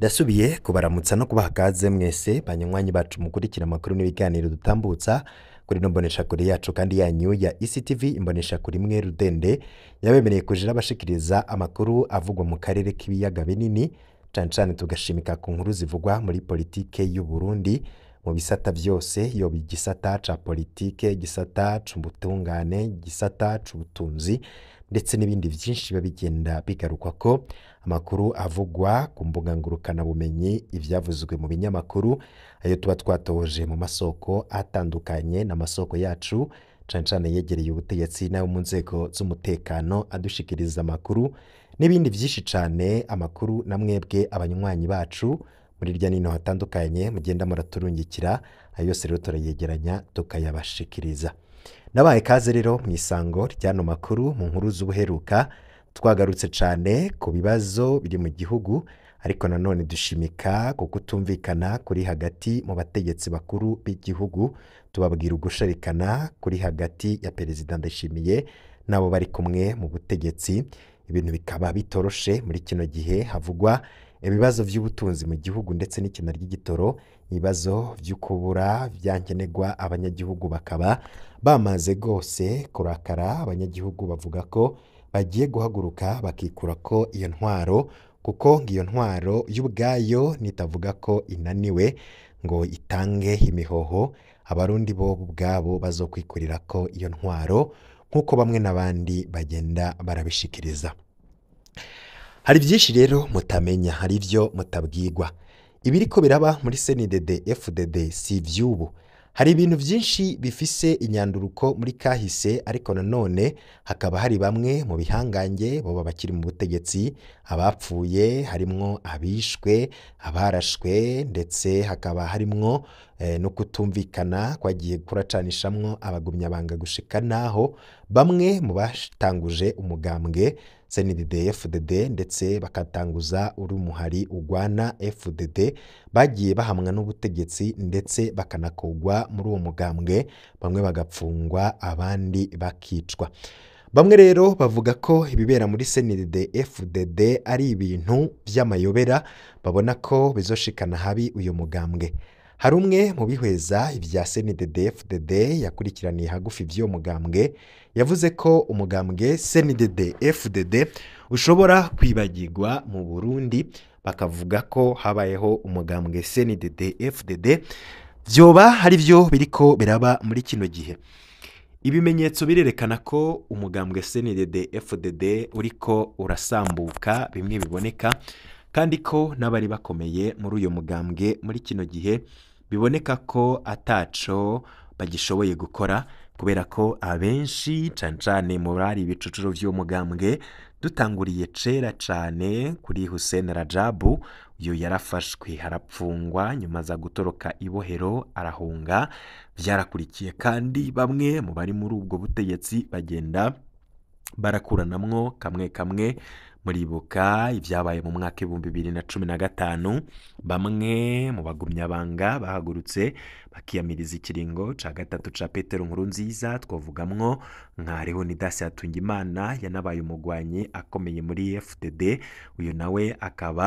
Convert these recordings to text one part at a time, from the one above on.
ndasubiye kubaramutsa no kubaha akaze mwese banyanywanyi bacu mukurikira amakuru n'ibiganiro dutambutsa kuri no mboneshakure yacu kandi yanyu ya ectv e imboneshakure imwe rudende yabemereye kujira abashikiriza amakuru avugwa mu karere k'ibiyaga binini cyane cyane tugashimika ku nkuru zivugwa muri politiki y'u Burundi mu bisata byose yoba igisata cya politike igisata cy'ubutungane igisata cy'ubutunzi ndetse n'ibindi byinshi biba bigenda bigarukwa ko amakuru avugwa ku mbuga ngurukanabumenyi ibyavuzwe mu binyamakuru ayo tuba twatoje mu masoko atandukanye n'amasoko yacu cyane cyane yegereye ubutegetsi n'ayo mu nzego z'umutekano adushikiriza amakuru n'ibindi byinshi cyane amakuru na mwebwe abanywanyi bacu muri irya nino hatandukanye mugenda muraturungikira ayo yose rero turayegeranya tukayabashikiriza nabaye ikaze rero mu isango ry'ano makuru mu nkuru z'ubuheruka twagarutse cyane ku bibazo biri mu gihugu ariko nanone dushimika ku kutumvikana kuri hagati mu bategetsi bakuru b'igihugu tubabwira ugusharikana kuri hagati ya perezida ndashimiye n'abo bari kumwe mu butegetsi ibintu bikaba bitoroshe muri kino gihe havugwa ibibazo by'ubutunzi mu gihugu ndetse n'ikina ry'igitoro ibibazo byo kubura byankenerwa abanyagihugu bakaba bamaze rwose kurakara abanyagihugu bavuga ko bagiye guhaguruka bakikura ko iyo ntwaro kuko ngo iyo ntwaro y’ubwayo nitavuga ko inaniwe ngo itange imihoho abarundi bo ubwabo bazokwikurira ko iyo ntwaro nk'uko bamwe n'abandi bagenda barabishikiriza hari byinshi rero mutamenya hari ibyo mutabwigwa ibiri ko biraba muri senidede fdd si iby'ubu Hari ibintu byinshi bifise inyanduruko muri kahise ariko nanone hakaba hari bamwe mu bihangange baba bakiri mu butegetsi, abapfuye harimwo abishwe, abarashwe ndetse hakaba harimwo e, no kutumvikana kwagiye kuracanishamwo abagumyabanga gushika n'aho bamwe mu batanguje umugambwe CNDD FDD ndetse bakatanguza uri umuhari urwana FDD bagiye bahamwa n'ubutegetsi ndetse bakanakogwa muri uwo mugambwe bamwe bagapfungwa abandi bakicwa bamwe rero bavuga ko ibibera muri CNDD FDD ari ibintu by'amayobera babona ko bizoshikana habi uyu mugambwe hari umwe mu bihweza ibya snddfdd yakurikiraniye hagufi by'uwo mugambwe yavuze ko umugambwe snddfdd ushobora kwibagirwa mu burundi bakavuga ko habayeho umugambwe snddfdd byoba ari byo biri ko biraba muri kino gihe ibimenyetso birerekana ko umugambwe snddfdd uri ko urasambuka bimwe biboneka kandi ko n'abari bakomeye muri uyu mugambwe muri kino gihe biboneka ko ataco bagishoboye gukora kubera ko abenshi cane cane mu bari ibicocero vy'umugambwe dutanguriye cera cane kuri Hussein Rajabu uyu yarafashwe harapfungwa nyuma za gutoroka ibohero arahunga vyarakurikiye kandi bamwe mu bari muri ubwo butegetsi bagenda barakuranamwo kamwe kamwe muribuka ibyabaye mu mwaka ibihumbi bibiri na cumi na gatanu bamwe mu bagumyabanga bahagurutse bakiyamiriza ikiringo cya gatatu cya Petero nkuru nziza twavugamwo nka leonidasi hatungimana yanabaye umugwanyi akomeye muri fdd uyu nawe akaba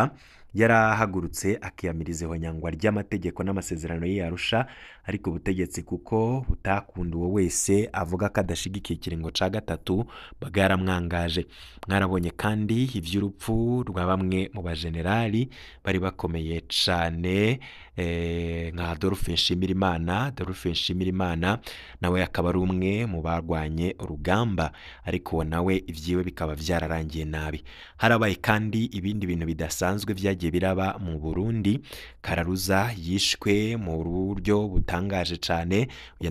yarahagurutse akiyamiriza ihonyangwa ry'amategeko n'amasezerano ye yarusha ariko ubutegetsi kuko butakunda uwo wese avuga ko adashyigikiye ikiringo cya gatatu bwaramwangaje mwarabonye kandi iby'urupfu rwa bamwe mu bajenerali bari bakomeye cyane eh, nka Adolphe Nshimirimana Adolphe Nshimirimana nawe akaba ari umwe mu barwanye urugamba ariko nawe ibyiwe bikaba byararangiye nabi harabaye kandi ibindi bintu bidasanzwe byagiye biraba mu Burundi Kararuza yishwe mu buryo buta bitangaje cyane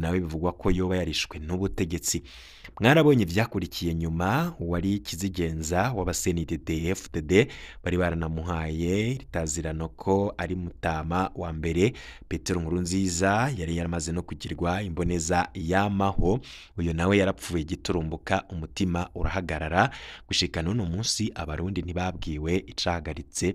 nawe bivugwa ko yoba yarishwe n'ubutegetsi mwarabonye ibyakurikiye nyuma wari kizigenza w'abasenite dfdd bari baranamuhaye ritazirano ko ari mutama wa mbere petero nkuru nziza yari yaramaze no kugirwa imboneza yamaho uyu nawe yarapfuye giturumbuka umutima urahagarara gushika n'uno munsi abarundi ntibabwiwe icahagaritse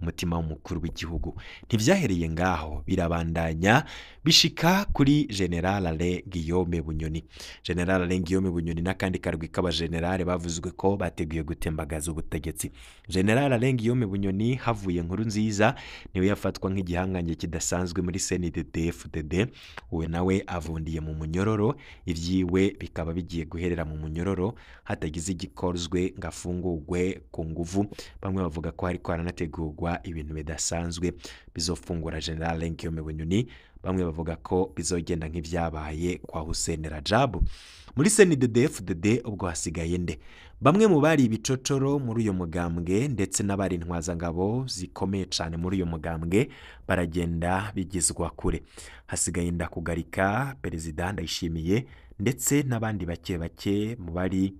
umutima w'umukuru w'igihugu ntibyahereye ngaho birabandanya bishika kuri general ale bunyoni general ale bunyoni n'akandi karwi k'abajenerali bavuzwe ko bateguye gutembagaza ubutegetsi generali arenga iyo bunyoni havuye inkuru nziza niwe yafatwa nk'igihangange kidasanzwe muri cndfdd uwe nawe avundiye mu munyororo ibyiwe bikaba bigiye guherera mu munyororo hatagize igikozwe ngo afungurwe ku nguvu bamwe bavuga ko hari haranategurwa ibintu bidasanzwe bizofungura generali arenga iyo bunyoni bamwe bavuga ko bizogenda nk'ibyabaye kwa Hussein jabu muri CNDD-FDD ubwo hasigaye nde bamwe mu bari ibicocoro muri uyu mugambwe ndetse n'abari intwazangabo zikomeye cyane muri uyu mugambwe baragenda bigizwa kure hasigaye kugarika perezida ndayishimiye ndetse n'abandi bake bake mu bari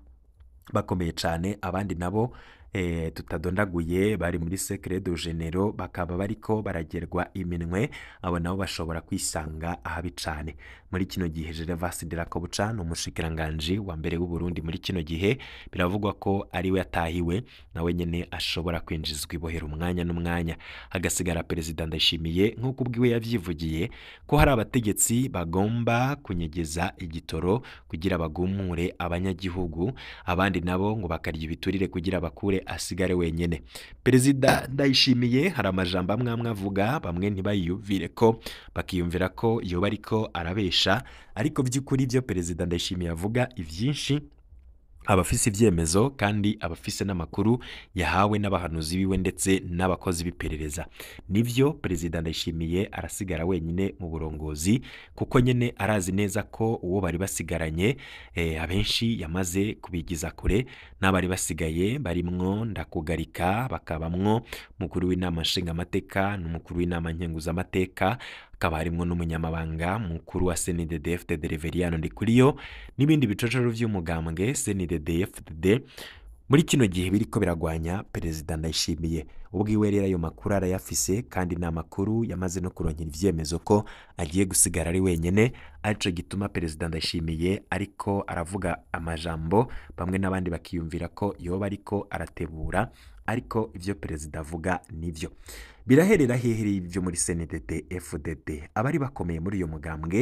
bakomeye cyane abandi nabo Eh, tutadondaguye bari muri sekere do genero bakaba bariko baragerwa iminwe abo nabo bashobora kwisanga ahabi cyane muri kino gihe Gervais Dirakobuca ni umushikiranganji wa mbere w'uburundi muri kino gihe biravugwa ko ari we yatahiwe nawe nyine ashobora kwinjizwa ibohera umwanya n'umwanya hagasigara perezida ndashimiye nk'uko ubwiwe yabyivugiye ko hari abategetsi bagomba kunyegeza igitoro kugira bagumure abanyagihugu abandi nabo ngo bakarya ibiturire kugira bakure asigare wenyine perezida ndayishimiye hari amajambo amwe amwe avuga bamwe ntibayiyumvire ko bakiyumvira ko yoba ariko arabesha ariko by'ukuri ibyo perezida ndayishimiye avuga ibyinshi abafise ibyemezo kandi abafise n'amakuru yahawe n'abahanuzi biwe ndetse n'abakozi b'iperereza nivyo perezida ndayishimiye arasigara wenyine mu burongozi kuko nyine arazi neza ko uwo bari basigaranye eh, abenshi yamaze kubigiza kure n'abari basigaye barimwo ndakugarika bakabamwo mukuru w'inama nshingamateka n'umukuru w'inama nkenguzamateka hakaba harimo n'umunyamabanga mukuru wa CNDD-FDD Reveriyano Ndikuriyo n'ibindi bicocoro by'umugambwe CNDD-FDD muri kino gihe ko biragwanya perezida ndayishimiye ubwiwe rero ayo makuru arayafise kandi ni amakuru yamaze no kurongera ivyemezo ko agiye gusigara ari wenyine arico gituma perezida ndayishimiye ariko aravuga amajambo bamwe n'abandi bakiyumvira ko yoba ariko aratebura ariko ibyo perezida avuga nibyo. biraherera hehereye ibyo muri cndd fdd abari bakomeye muri uyu mugambwe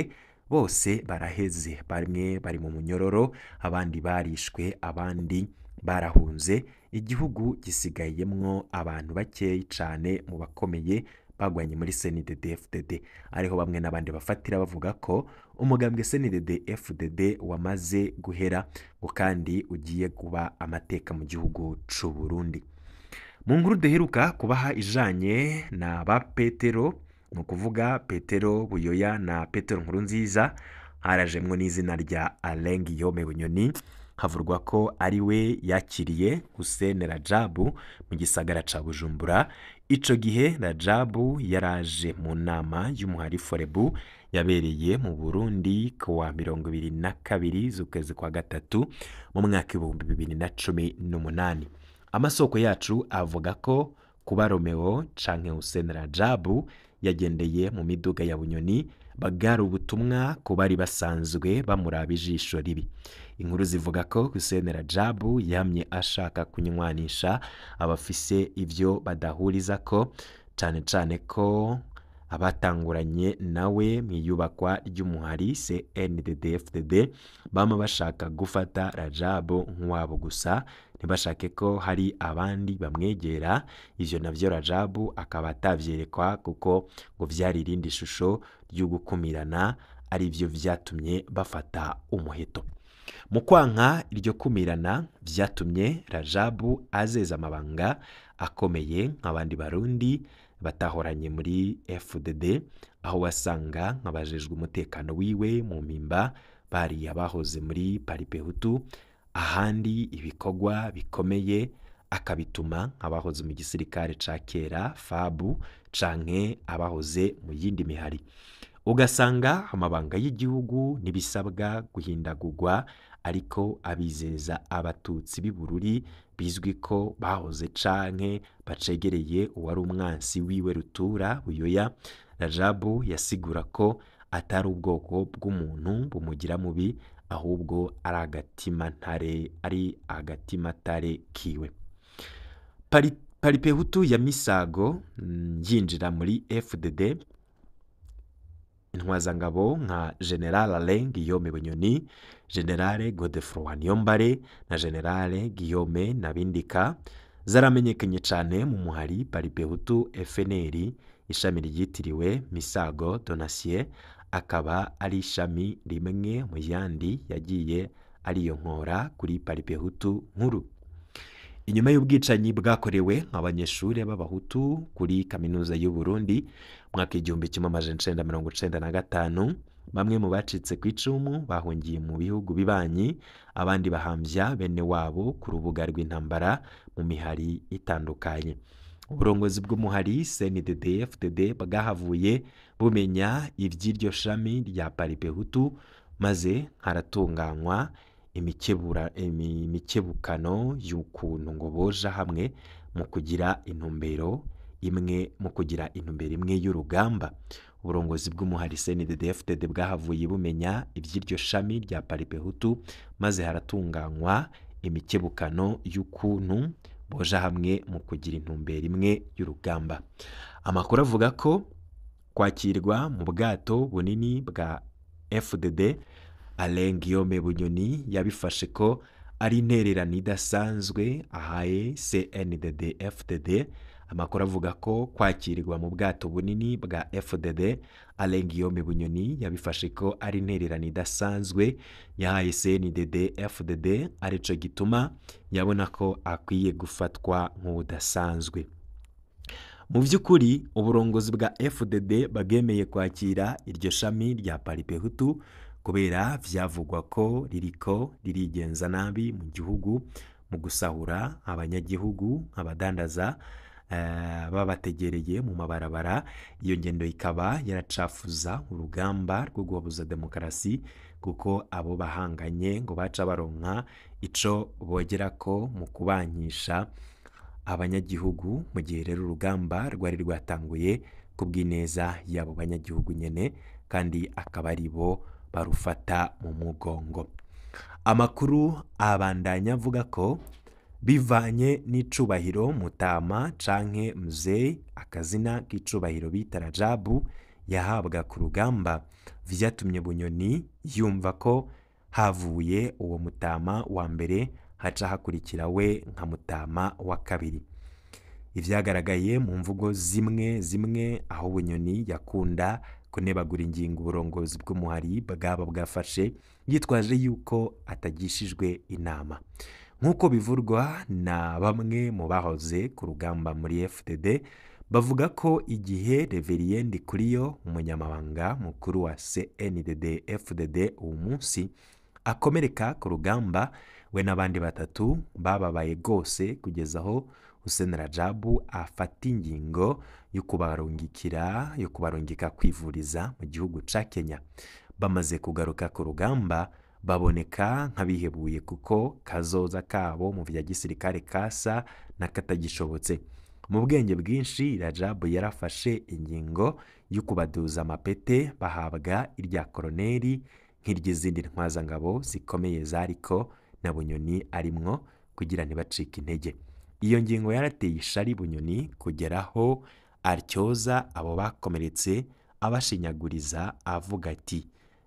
bose baraheze bamwe bari mu munyororo abandi barishwe abandi barahunze igihugu gisigayemwo abantu bakeya cyane mu bakomeye bagwanye muri cnded fdd ariho bamwe n'abandi bafatira bavuga ko umugambwe cnded fdd wamaze guhera ngo kandi ugiye kuba amateka mu gihugu cy'u burundi mu nkuru duheruka kubaha ijanye na ba petero ni ukuvuga petero buyoya na petero nkuru nziza harajemwo n'izina rya areng yome bunyoni havurwa ko ari we yakiriye Hussein rajabu mu gisagara ca bujumbura ico gihe rajabu yaraje mu nama y'umuhari forebu yabereye mu burundi kuwa mirongo ibiri na kabiri z'ukwezi kwa gatatu mu mwaka ibihumbi bibiri na cumi n'umunani Amasoko yacu avuga ko kuba Romeo canke Hussein Rajabu yagendeye mu miduga ya Bunyoni bagara ubutumwa ku bari basanzwe bamuraba ijisho ribi. Inkuru zivuga ko Hussein Rajabu yamye ashaka kunywanisha abafise ibyo badahuriza ko cane cane ko abatanguranye nawe mu iyubakwa ry'umuhari cndd bamwe bashaka gufata Rajabu nk'uwabo gusa ntibashake ko hari abandi bamwegera ibyo nabyo rajabu akaba atabyerekwa kuko ngo byari irindi shusho ryo gukumirana ari byo byatumye bafata umuheto mu kwanka iryo kumirana byatumye rajabu azeza amabanga akomeye nk'abandi barundi batahoranye muri fdd aho wasanga nk'abajejwe umutekano wiwe mu mpimba bari abahoze muri paripehutu ahandi ibikorwa bikomeye akabituma abahoze mu gisirikare ca kera fabu canke abahoze mu yindi mihari ugasanga amabanga y'igihugu n'ibisabwa guhindagurwa ariko abizeza abatutsi b'i Bururi bizwi ko bahoze canke bacegereye uwari umwansi wiwe rutura buyoya rajabu yasigura ko atari ubwoko bw'umuntu bumugira mubi ahubwo ari agatimatare ari agatimatare kiwe paripehutu ya misago mm, yinjira muri fdd intwazangabo nka generale alain guillaume bunyoni generale godefroid niyombare na generale guillaume nabindika zaramenyekanye cyane mu muhari paripehutu fnr ishami ryitiriwe misago donasiye akaba ari ishami rimwe mu yandi yagiye ariyonkora kuri paripehutu nkuru inyuma y'ubwicanyi bwakorewe abanyeshuri b'abahutu kuri kaminuza y'u Burundi mwaka igihumbi kimwe amajana icenda mirongo icenda na gatanu bamwe mu bacitse ku icumu bahungiye mu bihugu bibanyi abandi bahambya bene wabo ku rubuga rw'intambara mu mihari itandukanye uburongozi bw'umuhari cndddfdd bwahavuye bumenya iby'iryo shami rya paripehutu maze haratunganywa imikebukano y'ukuntu ngo boja hamwe mu kugira intumbero imwe mu kugira intumbero imwe y'urugamba uburongozi bw'umuhari CNDD-FDD bwahavuye bumenya iby'iryo shami rya paripehutu maze haratunganywa imikebukano y'ukuntu boja hamwe mu kugira intumbero imwe y'urugamba amakuru avuga ko kwakirwa mu bwato bunini bwa FDD Alain Guillaume Bunyoni yabifashe ko ari intererano idasanzwe ahaye CNDD FDD amakuru avuga ko kwakirwa mu bwato bunini bwa FDD Alain Guillaume Bunyoni yabifashe ko ari intererano idasanzwe yahaye CNDD FDD aricyo gituma yabona ko akwiye gufatwa nk'ubudasanzwe. mu by'ukuri uburongozi bwa FDD bwemeye kwakira iryo shami rya paripehutu kubera byavugwa ko ririko ririgenza nabi mu gihugu mu gusahura abanyagihugu abadandaza eh, babategereye mu mabarabara iyo ngendo ikaba yaracafuza urugamba rwo guhabuza demokarasi kuko abo bahanganye ngo baca baronka ico bogera ko mu kubanyisha abanyagihugu mu gihe rero urugamba rwari rwatanguye ku y'abo banyagihugu nyine kandi akaba ari bo barufata mu mugongo amakuru abandanya avuga ko bivanye n'icubahiro mutama canke muzeyi akazina k'icubahiro bita rajabu yahabwa ku rugamba vyatumye bunyoni yumva ko havuye uwo mutama wa mbere haca hakurikira we nka mutama wa kabiri ibyagaragaye mu mvugo zimwe zimwe aho bunyoni yakunda kunebagura ingingo uburongozi bw'umuhari bwaba bwafashe yitwaje yuko atagishijwe inama nk'uko bivurwa na bamwe mu bahoze ku rugamba muri fdd bavuga ko igihe reveriye Ndikuriyo umunyamabanga mukuru wa cndd fdd uwo munsi akomereka ku rugamba we n'abandi batatu bababaye rwose kugeza aho Hussein Rajabu afata ingingo yo kubarungikira yo kubarungika kwivuriza mu gihugu cya Kenya bamaze kugaruka ku rugamba baboneka nk'abihebuye kuko kazoza kabo mu bya gisirikare kasa katagishobotse. mu bwenge bwinshi rajabu yarafashe ingingo yo kubaduza amapete bahabwa irya koroneri nk'iry'izindi ntwazangabo zikomeye zariko na bunyoni arimwo kugira ntibacike intege iyo ngingo yarateye ishari bunyoni kugeraho atyoza abo bakomeretse abashinyaguriza avuga ati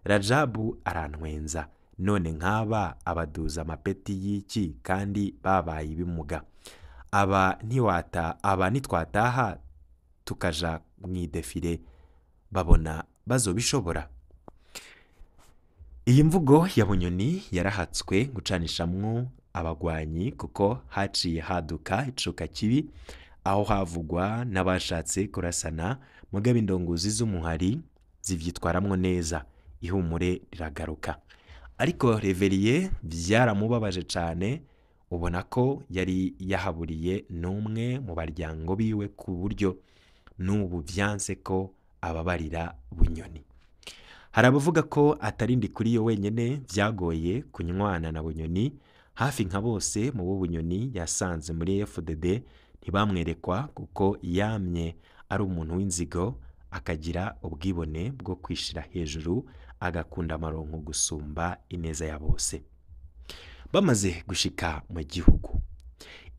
rajabu arantwenza none nk'aba abaduza amapeti y'iki kandi babaye ibimuga aba ntiwata aba nitwataha tukaja mu idefire babona bazobishobora iyi mvugo ya bunyoni yarahatswe gucanishamo abagwanyi kuko haciye haduka icuka kibi aho havugwa n'abashatse kurasana mugabe indongozi z'umuhari zibyitwaramo neza ihumure riragaruka ariko reveriye byaramubabaje cyane ubona ko yari yahaburiye n'umwe mu baryango biwe ku buryo n'ubu byanze ko ababarira bunyoni hari abavuga ko atari ndi kuri yo wenyine byagoye kunywana na bunyoni hafi nka bose mu bo bunyoni yasanze muri fdd ntibamwerekwa kuko yamye ari umuntu w'inzigo akagira ubwibone bwo kwishyira hejuru agakunda amaronko gusumba ineza ya bose bamaze gushika mu gihugu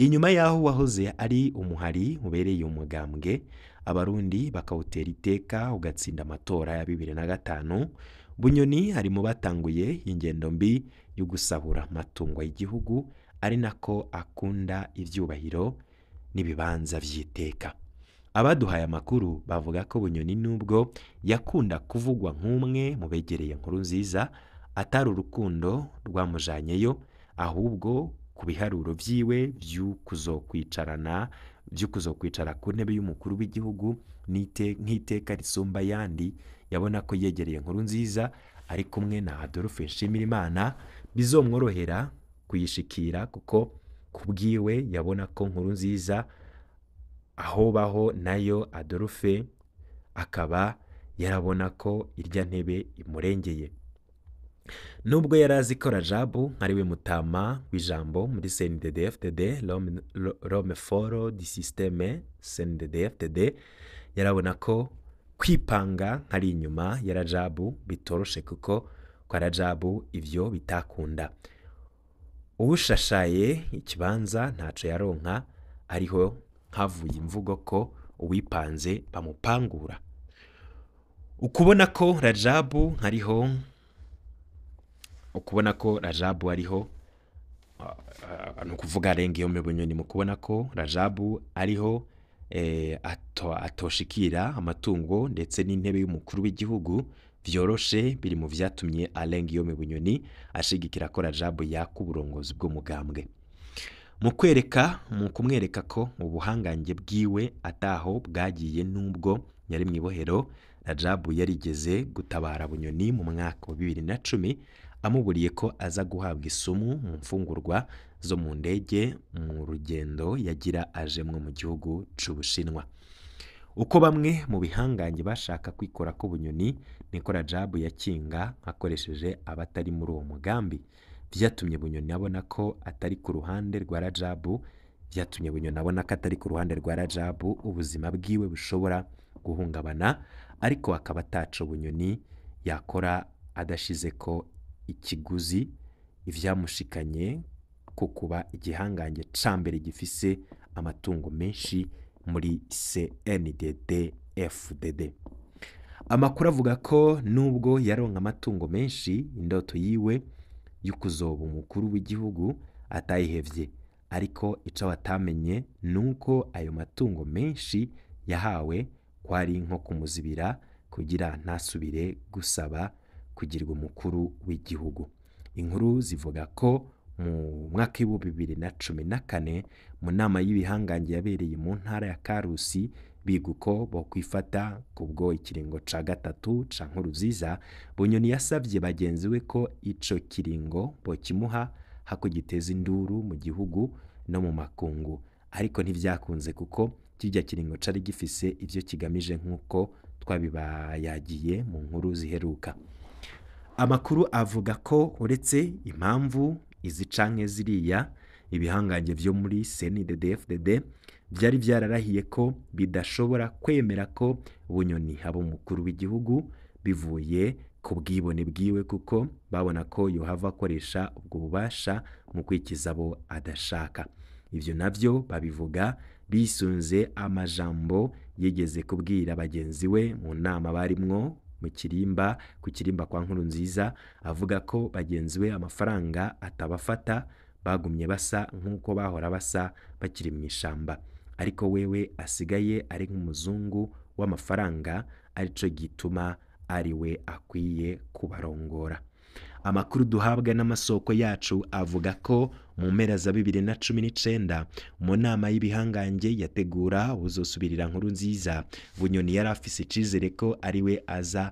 inyuma y'aho wahoze ari umuhari ubereye umugambwe abarundi bakawutera iteka ugatsinda amatora ya bibiri na gatanu bunyoni harimo batanguye ingendo mbi yo gusahura amatungo y'igihugu ari nako akunda ibyubahiro n'ibibanza by'iteka abaduhaye amakuru bavuga ko bunyoni nubwo yakunda kuvugwa nk'umwe mu begereye Nkuru nziza atari urukundo rwamujanyeyo ahubwo ku biharuro byiwe by'ukuzokwicarana by'ukuzokwicara ku ntebe y'umukuru w'igihugu nk'iteka risumba ayandi yabona ko yegereye Nkuru nziza ari kumwe na adolphe nshimirimana bizomworohera kuyishikira kuko ku bwiwe yabona ko nkuru nziza aho baho nayo adolphe akaba yarabona ko irya ntebe imurengeye nubwo yari azi ko rajabu ari we mutama w'ijambo muri cndedfdd rome foro di sisiteme cndedfdd yarabona ko kwipanga nkari inyuma ya rajabu bitoroshe kuko kwa rajabu ibyo bitakunda Ushashaye ikibanza ntacyo yaronka ariho havuye imvugo ko uwipanze bamupangura ukubona ko rajabu hariho ukubona ko rajabu ariho ah, ah, ni ukuvuga arenga iyo bunyoni mu kubona ko rajabu ariho eh, atoshikira amatungo ndetse n'intebe y'umukuru w'igihugu byoroshe biri mu byatumye arenga iyo bunyoni ashigikira ko rajabu yaka uburongozi bw'umugambwe mu kwereka mu kumwereka ko ubuhangange bwiwe ataho bwagiye n'ubwo yari mu ibohero rajabu yarigeze gutabara bunyoni mu mwaka wa bibiri na cumi amuburiye ko aza guhabwa isumu mu mfungurwa zo mu ndege mu rugendo yagira ajemwe mu gihugu cy'ubushinwa uko bamwe mu bihangange bashaka kwikora ko k'ubunyoni nikora jabu yakinga akoresheje abatari muri uwo mugambi byatumye bunyoni abona ko atari ku ruhande rwa rajabu byatumye bunyoni abona ko atari ku ruhande rwa rajabu ubuzima bwiwe bushobora guhungabana ariko akaba ataca bunyoni yakora adashize ko ikiguzi ivyamushikanye ko kuba igihangange ca mbere gifise amatungo menshi muri CNDD FDD amakuru avuga ko nubwo yaronka amatungo menshi indoto yiwe y’ukuzoba umukuru w'igihugu atayihevye ariko ico batamenye uko ayo matungo menshi yahawe kwari nko kumuzibira kugira ntasubire gusaba kugirwa umukuru w'igihugu inkuru zivuga ko mu mwaka w'ibihumbi bibiri na cumi na kane mu nama y'ibihangange yabereye mu ntara ya karusi biga uko bokwifata kubwo ikiringo cya gatatu ca nziza bunyoni yasabye bagenzi we ko ico kiringo bokimuha hakugiteza induru mu gihugu no mu makungu ariko ntibyakunze kuko kirya kiringo cari gifise ibyo kigamije nk'uko twabibayagiye mu nkuru ziheruka amakuru avuga ko uretse impamvu izi canke ziriya ibihangange byo muri CNDD-FDD byari byararahiye ko bidashobora kwemera ko bunyoni haba umukuru w'igihugu bivuye ku bwibone bwiwe kuko babona ko yohava akoresha ubwo bubasha mu kwikiza abo adashaka ibyo nabyo babivuga bisunze amajambo yigeze kubwira bagenzi we mu nama barimwo mu kirimba ku kirimba kwa nkuru nziza avuga ko bagenzi be amafaranga atabafata bagumye basa nk'uko bahora basa bakiri mu ishyamba ariko wewe asigaye ari nk'umuzungu w'amafaranga aricyo gituma ari we akwiye kubarongora amakuru duhabwa n'amasoko yacu avuga ko mu mpera za bibiri na cumi n'icyenda mu nama y'ibihangange yategura uzosubirira nkuru nziza bunyoni yari afise icyizere ko ari we aza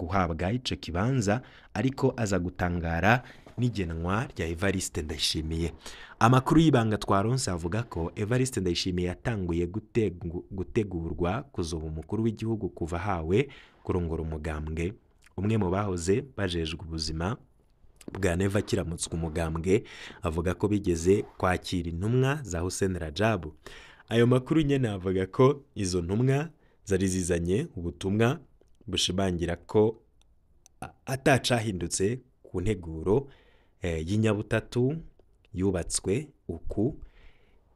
guhabwa icyo kibanza ariko aza gutangara n'igenwa rya evariste ndayishimiye amakuru y'ibanga twaronse avuga ko evariste ndayishimiye yatanguye gutegurwa kuzuba umukuru w'igihugu kuva hawe kurongora umugambwe umwe mu bahoze bajejwe ubuzima bwa neva umugambwe avuga ko bigeze kwakira intumwa za Hussein rajabu ayo makuru nyine avuga ko izo ntumwa zari zizanye ubutumwa bushimangira ko atacahindutse ku nteguro eh, y'inyabutatu yubatswe uku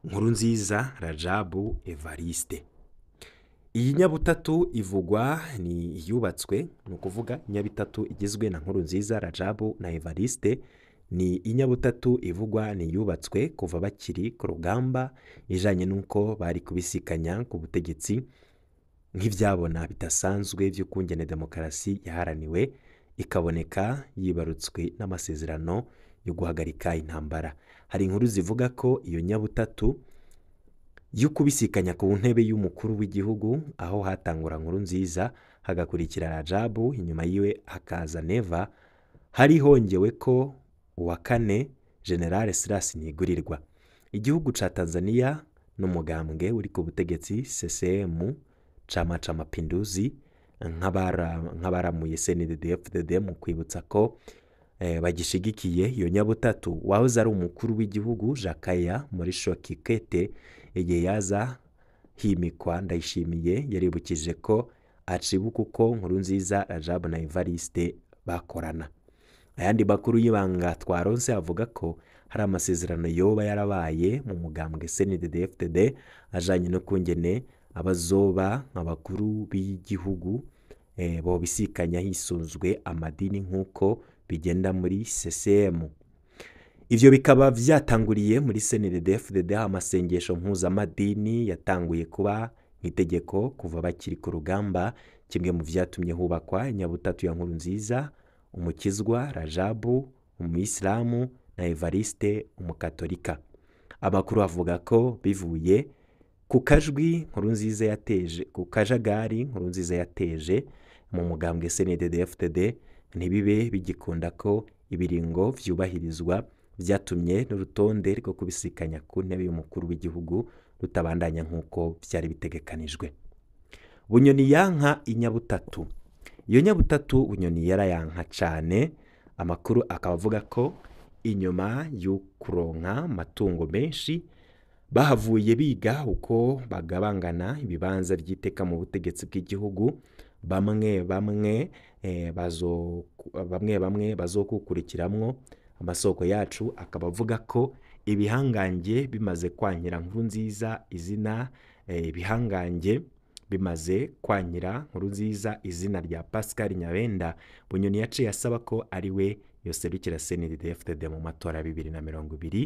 nkuru nziza rajabu evariste iyi nyabutatu ivugwa ni iyubatswe ni ukuvuga nyabitatu igizwe na nkuru nziza rajabu na evariste ni inyabutatu ivugwa ni iyubatswe kuva bakiri ku rugamba ijyanye n'uko bari kubisikanya ku butegetsi nk'ibyabona bidasanzwe by'ukungene demokarasi yaharaniwe ikaboneka yibarutswe n'amasezerano yo guhagarika intambara hari inkuru zivuga ko iyo nyabutatu yo kubisikanya ku ntebe y'umukuru w'igihugu aho hatangura nkuru nziza hagakurikira rajabu inyuma yiwe hakaza neva hari hongewe ko uwa kane generale sirasi ntigurirwa igihugu cya tanzania n'umugambwe uri ku butegetsi ccm cama ca mapinduzi nk'abaramuye cndf mu kwibutsa ko eh, bagishigikiye iyo nyabutatu wahoze ari umukuru w'igihugu jacaya muri shokikete igihe yaza himikwa ndayishimiye yaribukije ko acibuka uko nkuru nziza rajabu na evariste bakorana ayandi makuru y'ibanga twaronse avuga ko hari amasezerano yoba yarabaye mu mugambwe cndfdd ajyanye no kungene abazoba abakuru b'igihugu eh, bobisikanya hisunzwe amadini nk'uko bigenda muri sesemu ibyo bikaba byatanguriye muri senede fdede amasengesho mpuzamadini yatanguye kuba nk'itegeko kuva bakiri ku rugamba kimwe mu byatumye hubakwa Nyabutatu ya nkuru nziza umukizwa rajabu umuyisilamu na evariste umukatolika Abakuru bavuga ko bivuye ku kajwi nkuru nziza yateje ku kajagari nkuru nziza yateje mu mugambwe senede fdede ntibibe bigikunda ko ibiringo byubahirizwa byatumye n'urutonde rwo kubisikanya ku ntebe y'umukuru w'igihugu rutabandanya nk'uko byari bitegekanijwe bunyoni yanka inyabutatu iyo nyabutatu bunyoni yarayanka cyane amakuru akaba avuga ko inyuma yo kuronka amatungo menshi bahavuye biga uko bagabangana ibibanza by'iteka mu butegetsi bw'igihugu bamwe bamwe eh, bamwe bazokukurikiramo amasoko yacu akaba avuga ko ibihangange bimaze kwankira nkuru nziza izina eh, ibihangange bimaze kwankira nkuru nziza izina rya pascal nyabenda bunyoni yaciye asaba ko ari we yoserukira senidefutede mu matora ya bibiri na mirongo ibiri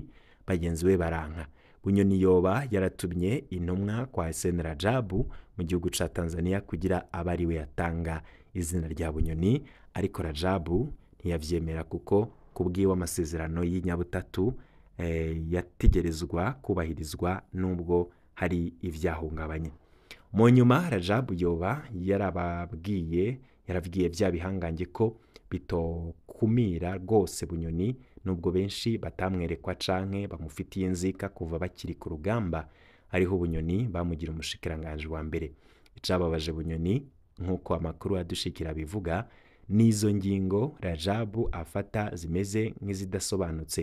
bagenzi we baranka bunyoni yoba yaratumye intumwa kwa senera jabu mu gihugu cya tanzania kugira abe ari we yatanga izina rya bunyoni ariko rajabu ntiyabyemera kuko ku amasezerano y'inyabutatu eh, yategerezwa kubahirizwa n'ubwo hari ibyahungabanye mu nyuma rajabu yoba yarababwiye yarabwiye bya bihangange ko bitokumira rwose bunyoni nubwo benshi batamwerekwa canke bamufitiye inzika kuva bakiri ku rugamba ariho ubunyoni bamugira umushikiranganji wa mbere icababaje bunyoni nk'uko amakuru adushikira abivuga, n'izo ngingo rajabu afata zimeze nk'izidasobanutse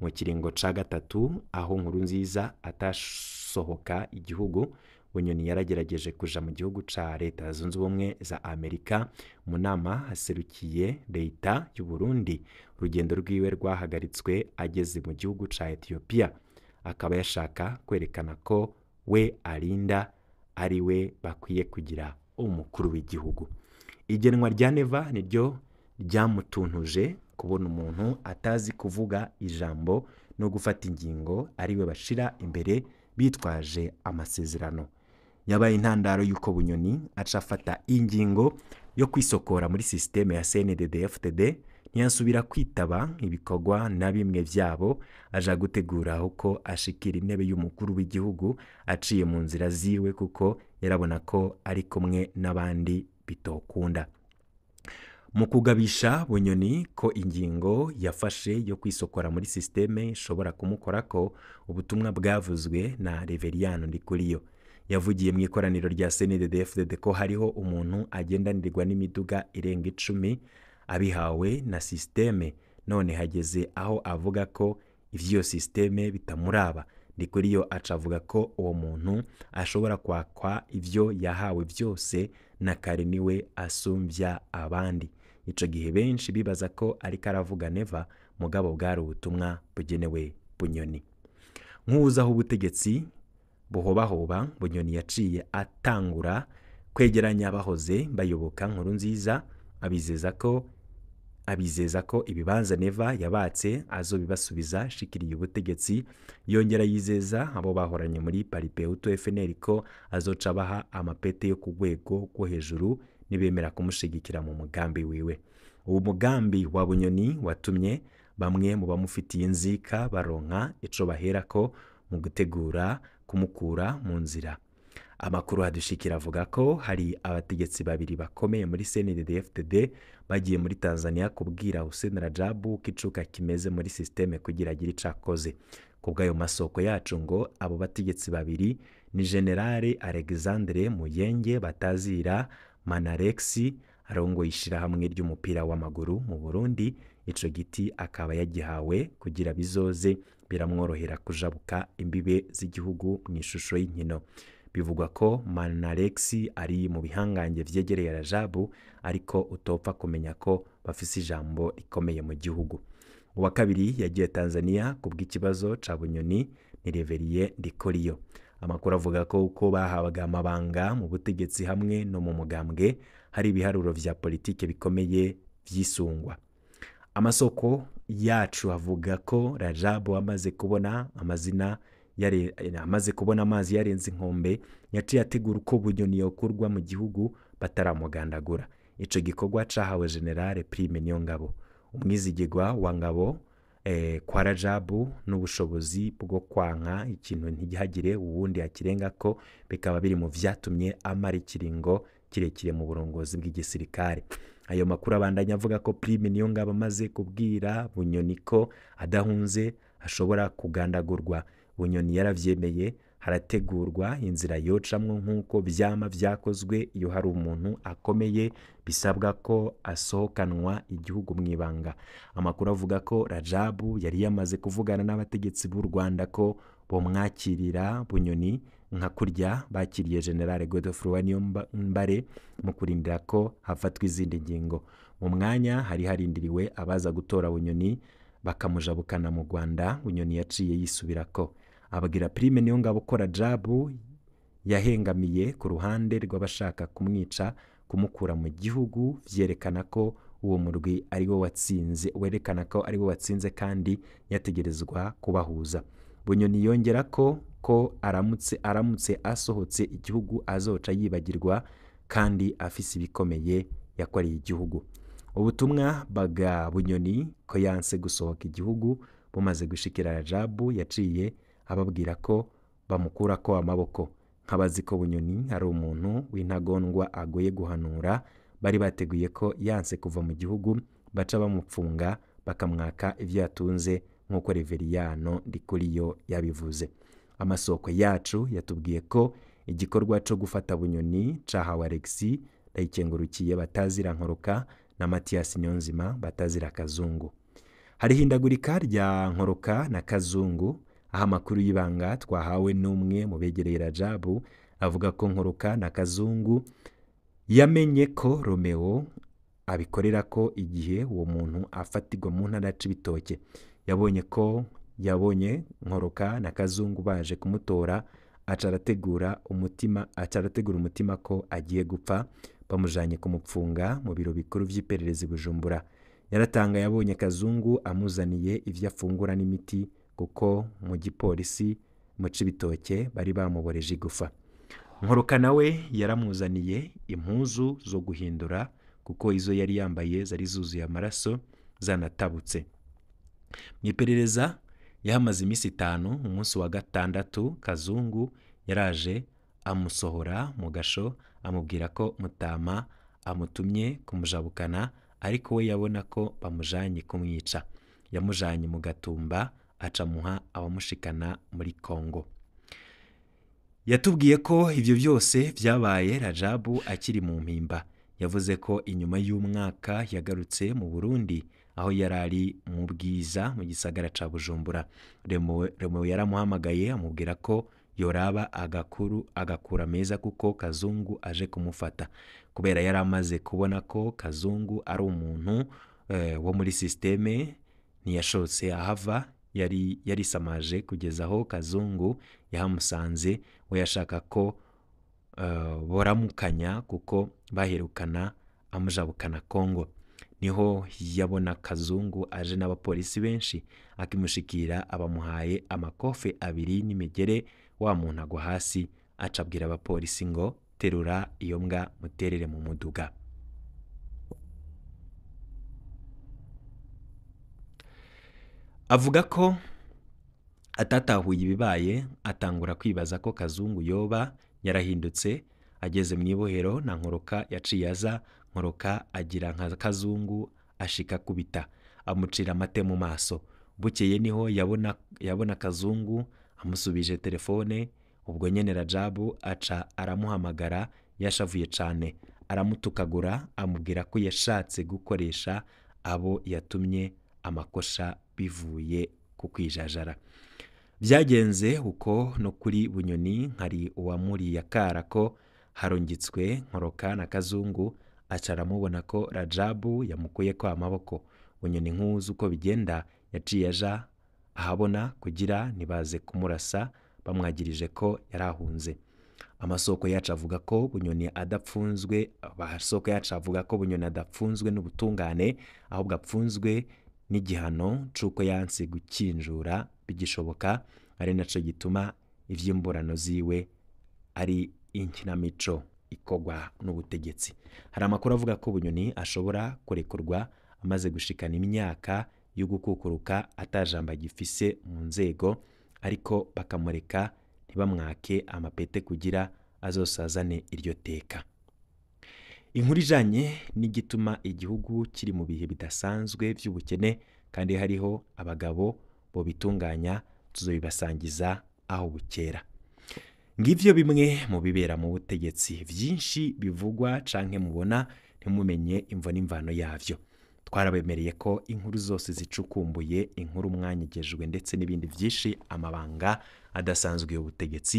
mu kiringo ca gatatu aho nkuru nziza atasohoka igihugu bunyoni yaragerageje kuja mu gihugu ca leta zunze ubumwe za amerika mu nama haserukiye leta y'u burundi urugendo rwiwe rwahagaritswe ageze mu gihugu ca etiyopiya akaba yashaka kwerekana ko we arinda ari we bakwiye kugira umukuru w'igihugu igenwa rya neva niryo ryamutunuje kubona umuntu atazi kuvuga ijambo no gufata ingingo ariwe bashira imbere bitwaje amasezerano yabaye intandaro y'uko bunyoni acafata ingingo yo kwisokora muri sisiteme ya cNddftd ntiyasubira kwitaba ibikorwa na bimwe byabo aja gutegura uko ashikira intebe y'umukuru w'igihugu aciye mu nzira ziwe kuko yarabona ko ari kumwe n'abandi bitokunda mu kugabisha bunyoni ko ingingo yafashe yo kwisokora muri sisiteme ishobora kumukora ko ubutumwa bwavuzwe na reveriyani ndi kuriyo yavugiye mu ikoraniro rya senedefudede ko hariho umuntu agendanirirwa n'imiduga irenga icumi abihawe na sisiteme none hageze aho avuga ko iby'iyo sisiteme bitamuraba ndi kuriyo aca avuga ko uwo muntu ashobora kwakwa ibyo yahawe byose na kare niwe asumbya abandi icyo gihe benshi bibaza ko ariko aravuga neva mugabo bwari ubutumwa bugenewe bunyoni nk'uwuzaho ubutegetsi buhobahoba bunyoni yaciye atangura kwegeranya abahoze bayoboka nkuru nziza abizeza ko abizeza ko ibibanza neva yabatse azo bibasubiza shikiriye ubutegetsi yongera yizeza abo bahoranye muri parite hutu fnl ko azoca abaha amapete yo ku rwego rwo hejuru nibemera kumushigikira mu mugambi wiwe uwo mugambi wa bunyoni watumye bamwe mu bamufitiye inzika baronka ico baherako mu gutegura kumukura mu nzira amakuru hadushikira avuga ko hari abategetsi babiri bakomeye muri cnddftd bagiye muri tanzania kubwira Hussein Rajabu ko icuka kimeze muri sisiteme kugira agire icyo akoze bw'ayo masoko yacu ngo abo bategetsi babiri ni generale alexandre muyenge batazira manarexi arongoye ishyirahamwe ry'umupira w'amaguru mu burundi icyo giti akaba yagihawe kugira bizoze biramworohera kujabuka imbibe z'igihugu mu ishusho y'inkino bivugwa ko Manarex ari mu bihangange byegereye rajabu ariko utopfa kumenya ko bafise ijambo rikomeye mu gihugu uwa kabiri yagiye tanzania ku bw'ikibazo ca bunyoni ni reveriye ndikoriyo amakuru avuga ko uko bahabaga amabanga mu butegetsi hamwe no mu mugambwe hari ibiharuro vya politike bikomeye vyisungwa amasoko yacu avuga ko rajabu amaze kubona amazina amaze kubona amazi yarenze inkombe yaciye ategura uko bunyoni yokurwa mu gihugu bataramugandagura icyo gikorwa cyahawe generale prime niyongabo umwizigirwa wa ngabo eh, kwa rajabu n'ubushobozi bwo kwanka ikintu ntigihagire ubundi yakirenga ko bikaba biri mu byatumye amara ikiringo kirekire mu burongozi bw'igisirikare ayo makuru abandanya avuga ko prime niyongabo amaze kubwira bunyoni ko adahunze ashobora kugandagurwa bunyoni yarabyemeye harategurwa inzira yocamwo nk'uko byama byakozwe iyo hari umuntu akomeye bisabwa ko asohokanwa igihugu mu ibanga amakuru avuga ko rajabu yari yamaze kuvugana n'abategetsi b'u rwanda ko bamwakirira bunyoni nka kurya bakiriye generale godefroid niyo mbare mu kurindira ko hafatwa izindi ngingo mu mwanya hari harindiriwe abaza gutora bunyoni bakamujabukana mu rwanda bunyoni yaciye yisubira ko ababwira Prime niyo ngabo ukora jabu yahengamiye ku ruhande rw'abashaka kumwica kumukura mu gihugu byerekana ko uwo murwi ari wo watsinze werekana ko ari wo watsinze kandi yategerezwa kubahuza bunyoni yongera ko ko aramutse aramutse asohotse igihugu azoca yibagirwa kandi afise ibikomeye yakoreye igihugu ubutumwa baga bunyoni ko yanse gusohoka igihugu bumaze gushikira jabu yaciye ababwira ko bamukura ko amaboko nkabazi ko bunyoni hari umuntu w'intagondwa agoye guhanura bari bateguye ko yanse kuva mu gihugu baca bamupfunga bakamwaka ibyo yatunze nk'uko reveriyano ndikuriyo yabivuze amasoko yacu yatubwiye ko igikorwa cyo gufata bunyoni cyahawe alexi ndayikengurukiye batazira nkoroka na matiyasi niyonzima batazira kazungu hari ihindagurika rya nkoroka na kazungu aho amakuru y'ibanga twahawe n'umwe mu begereye rajabu avuga ko nkoroka na kazungu yamenye ko romeo abikorera ko igihe uwo muntu afatirwa mu ntara y'ibitoki yabonye ko yabonye nkoroka na kazungu baje kumutora acarategura umutima acarategura umutima ko agiye gupfa bamujyanye kumupfunga mu biro bikuru by'iperereza i bujumbura yaratanga yabonye kazungu amuzaniye ibyo afungura n'imiti kuko mu gipolisi mu Cibitoke bari bamuboreje igufa nkoroka we yaramuzaniye impuzu zo guhindura kuko izo yari yambaye zari zuzuye amaraso zanatabutse mu iperereza yahamaze iminsi itanu umunsi wa gatandatu kazungu yaraje amusohora mu gasho amubwira ko mutama amutumye kumujabukana ariko we yabona ko bamujanye kumwica yamujanye mu gatumba acamuha abamushikana muri Congo yatubwiye ko ibyo byose byabaye rajabu akiri mu mpimba yavuze ko inyuma y'umwaka yagarutse mu burundi aho yari ari mu bwiza mu gisagara cya bujumbura remo yaramuhamagaye amubwira ko yoraba agakuru agakura meza kuko kazungu aje kumufata kubera yari amaze kubona ko kazungu ari umuntu eh, wo muri sisiteme ntiyashotse ahava yari yarisamaje kugeza aho kazungu yahamusanze we yashaka ko eh, boramukanya kuko baherukana amujabukana kongo niho yabona kazungu aje n'abapolisi benshi akimushikira abamuhaye amakofe abiri n'imigere wa muntu agwa hasi acabwira abapolisi ngo terura iyo mbwa muterere mu muduga avuga ko atatahuye ibibaye atangura kwibaza ko kazungu yoba yarahindutse ageze mu ibohero na nkoroka yaciye aza nkoroka agira nka kazungu ashika kubita amucira amate mu maso bukeye niho yabona yabona kazungu amusubije telefone ubwo nyene jabu aca aramuhamagara yashavuye cane aramutukagura amubwira ko yashatse gukoresha abo yatumye amakosa bivuye ku kwijajara byagenze uko no kuri bunyoni hari uwamuriye akara ko harungitswe nkoroka na kazungu acaramubona ko rajabu yamukuye ko amaboko bunyoni nk'uzi uko bigenda yaciye aja ahabona kugira ntibaze kumurasa bamwagirije ko yarahunze amasoko yacu avuga ko bunyoni adapfunzwe amasoko yacu avuga ko bunyoni adapfunzwe n'ubutungane ahubwo apfunzwe n’igihano c'uko yanse gukinjura bigishoboka ari naco gituma iby’imburano ziwe ari inkinamico ikogwa n'ubutegetsi hari amakuru avuga ko bunyoni ashobora kurekurwa amaze gushikana imyaka yo gukukuruka atajamba gifise mu nzego ariko bakamureka ntibamwake amapete kugira azosazane iryo teka inkuru ijyanye n'igituma igihugu kiri mu bihe bidasanzwe by'ubukene kandi hariho abagabo babitunganya tuzobibasangiza aho bukera ngibyo bimwe mu bibera mu butegetsi byinshi bivugwa canke mubona ntimumenye imvo n'imvano yabyo twarabemereye ko inkuru zose zicukumbuye inkuru mwanyegejwe ndetse n'ibindi byinshi amabanga adasanzwe y'ubutegetsi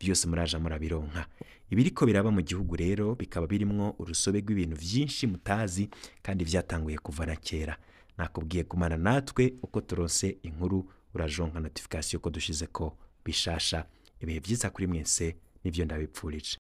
byose muraje murabironka ibiriko biraba mu gihugu rero bikaba birimo urusobe rw'ibintu byinshi mutazi kandi byatanguye kuva na kera nakubwiye kumana natwe uko turose inkuru urajonka notifikasiyo ko dushize ko bishasha ibihe byiza kuri mwese nibyo ndabipfurije